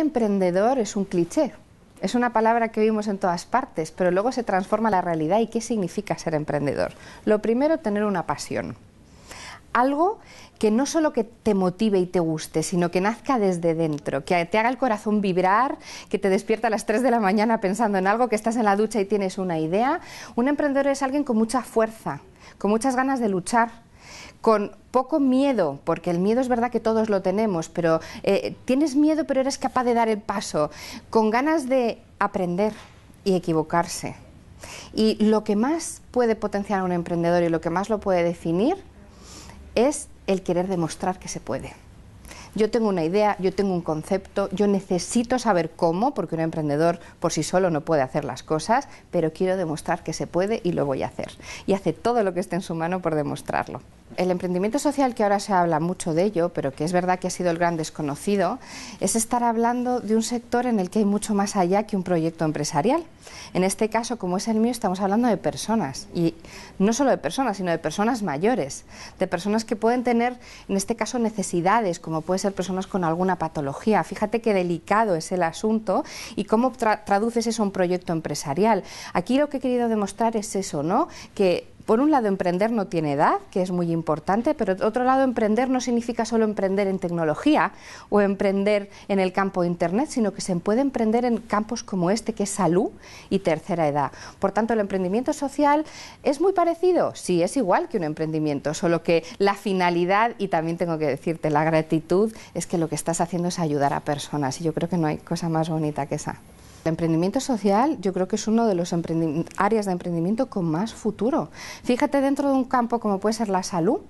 Emprendedor es un cliché, es una palabra que vimos en todas partes, pero luego se transforma la realidad y qué significa ser emprendedor. Lo primero, tener una pasión. Algo que no solo que te motive y te guste, sino que nazca desde dentro, que te haga el corazón vibrar, que te despierta a las 3 de la mañana pensando en algo, que estás en la ducha y tienes una idea. Un emprendedor es alguien con mucha fuerza, con muchas ganas de luchar, con poco miedo, porque el miedo es verdad que todos lo tenemos, pero eh, tienes miedo pero eres capaz de dar el paso, con ganas de aprender y equivocarse. Y lo que más puede potenciar a un emprendedor y lo que más lo puede definir es el querer demostrar que se puede yo tengo una idea, yo tengo un concepto, yo necesito saber cómo, porque un emprendedor por sí solo no puede hacer las cosas, pero quiero demostrar que se puede y lo voy a hacer. Y hace todo lo que esté en su mano por demostrarlo el emprendimiento social, que ahora se habla mucho de ello, pero que es verdad que ha sido el gran desconocido, es estar hablando de un sector en el que hay mucho más allá que un proyecto empresarial. En este caso, como es el mío, estamos hablando de personas, y no solo de personas, sino de personas mayores, de personas que pueden tener, en este caso, necesidades, como puede ser personas con alguna patología. Fíjate qué delicado es el asunto y cómo traduces eso a un proyecto empresarial. Aquí lo que he querido demostrar es eso, ¿no? Que por un lado, emprender no tiene edad, que es muy importante, pero por otro lado, emprender no significa solo emprender en tecnología o emprender en el campo de Internet, sino que se puede emprender en campos como este, que es salud y tercera edad. Por tanto, el emprendimiento social es muy parecido, sí, es igual que un emprendimiento, solo que la finalidad, y también tengo que decirte la gratitud, es que lo que estás haciendo es ayudar a personas, y yo creo que no hay cosa más bonita que esa. El emprendimiento social yo creo que es uno de los áreas de emprendimiento con más futuro. Fíjate dentro de un campo como puede ser la salud,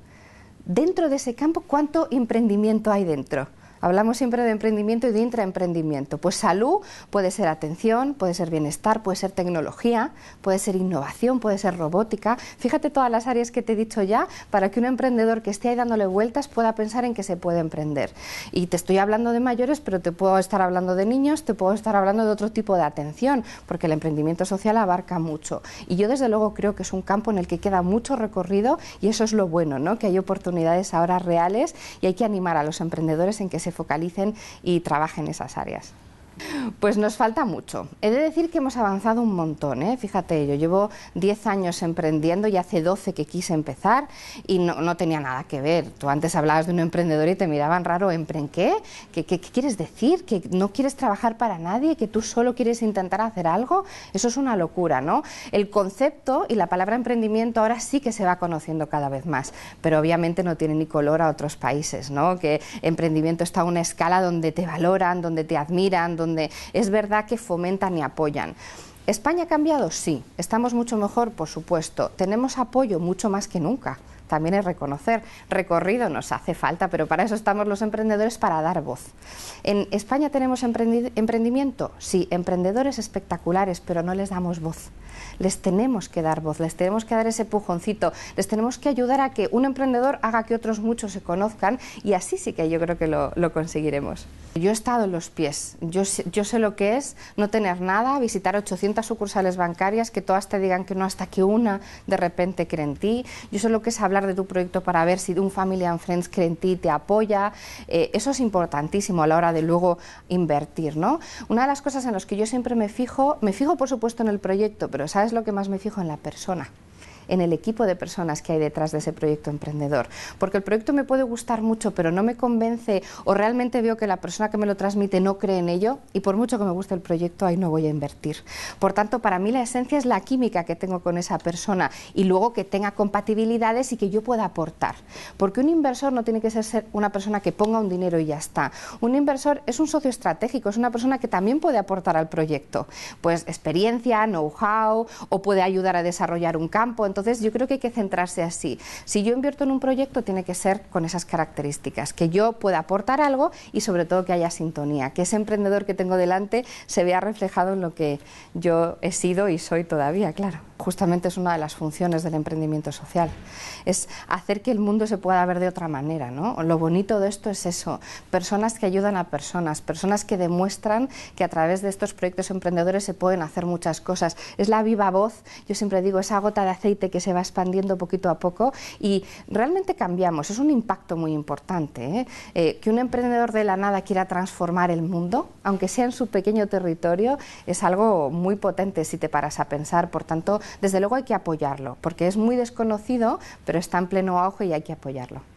dentro de ese campo cuánto emprendimiento hay dentro. Hablamos siempre de emprendimiento y de intraemprendimiento. Pues salud puede ser atención, puede ser bienestar, puede ser tecnología, puede ser innovación, puede ser robótica. Fíjate todas las áreas que te he dicho ya para que un emprendedor que esté ahí dándole vueltas pueda pensar en que se puede emprender. Y te estoy hablando de mayores, pero te puedo estar hablando de niños, te puedo estar hablando de otro tipo de atención, porque el emprendimiento social abarca mucho. Y yo desde luego creo que es un campo en el que queda mucho recorrido y eso es lo bueno, ¿no? Que hay oportunidades ahora reales y hay que animar a los emprendedores en que se focalicen y trabajen esas áreas. Pues nos falta mucho. He de decir que hemos avanzado un montón, ¿eh? fíjate, yo llevo 10 años emprendiendo y hace 12 que quise empezar y no, tenía nada que ver. Tú antes hablabas de un emprendedor y te miraban raro, ¿empren qué? ¿Qué, qué? quieres decir? ¿Que no quieres trabajar para nadie? ¿Que tú solo quieres intentar hacer algo? Eso es una locura, ¿no? El concepto y la palabra emprendimiento ahora sí que se va conociendo cada vez más, pero obviamente no tiene ni color a otros países, ¿no? Que emprendimiento está a una escala donde te valoran, donde te admiran, donde donde es verdad que fomentan y apoyan. ¿España ha cambiado? Sí. ¿Estamos mucho mejor? Por supuesto. ¿Tenemos apoyo? Mucho más que nunca también es reconocer. Recorrido nos hace falta, pero para eso estamos los emprendedores, para dar voz. En España tenemos emprendimiento, sí, emprendedores espectaculares, pero no les damos voz. Les tenemos que dar voz, les tenemos que dar ese pujoncito, les tenemos que ayudar a que un emprendedor haga que otros muchos se conozcan y así sí que yo creo que lo, conseguiremos. Yo he estado en los pies, yo, yo sé lo que es no tener nada, visitar 800 sucursales bancarias que todas te digan que no hasta que una de repente cree en ti, yo sé lo que es hablar de tu proyecto para ver si un Family and Friends creen en ti, te apoya. Eh, eso es importantísimo a la hora de luego invertir, Una de las cosas en las que yo siempre me fijo, me fijo por supuesto en el proyecto, pero ¿sabes lo que más me fijo? En la persona en el equipo de personas que hay detrás de ese proyecto emprendedor. Porque el proyecto me puede gustar mucho, pero no me convence o realmente veo que la persona que me lo transmite no cree en ello y por mucho que me guste el proyecto, ahí no voy a invertir. Por tanto, para mí la esencia es la química que tengo con esa persona y luego que tenga compatibilidades y que yo pueda aportar. Porque un inversor no tiene que ser una persona que ponga un dinero y ya está. Un inversor es un socio estratégico, es una persona que también puede aportar al proyecto. Pues experiencia, know-how o puede ayudar a desarrollar un campo. Entonces yo creo que hay que centrarse así. Si yo invierto en un proyecto, tiene que ser con esas características, que yo pueda aportar algo y sobre todo que haya sintonía, que ese emprendedor que tengo delante se vea reflejado en lo que yo he sido y soy todavía, claro. Justamente es una de las funciones del emprendimiento social, es hacer que el mundo se pueda ver de otra manera, ¿no? Lo bonito de esto es eso, personas que ayudan a personas, personas que demuestran que a través de estos proyectos emprendedores se pueden hacer muchas cosas. Es la viva voz, yo siempre digo, esa gota de aceite que se va expandiendo poquito a poco y realmente cambiamos, es un impacto muy importante. ¿eh? Eh, que un emprendedor de la nada quiera transformar el mundo, aunque sea en su pequeño territorio, es algo muy potente si te paras a pensar, por tanto, desde luego hay que apoyarlo, porque es muy desconocido, pero está en pleno auge y hay que apoyarlo.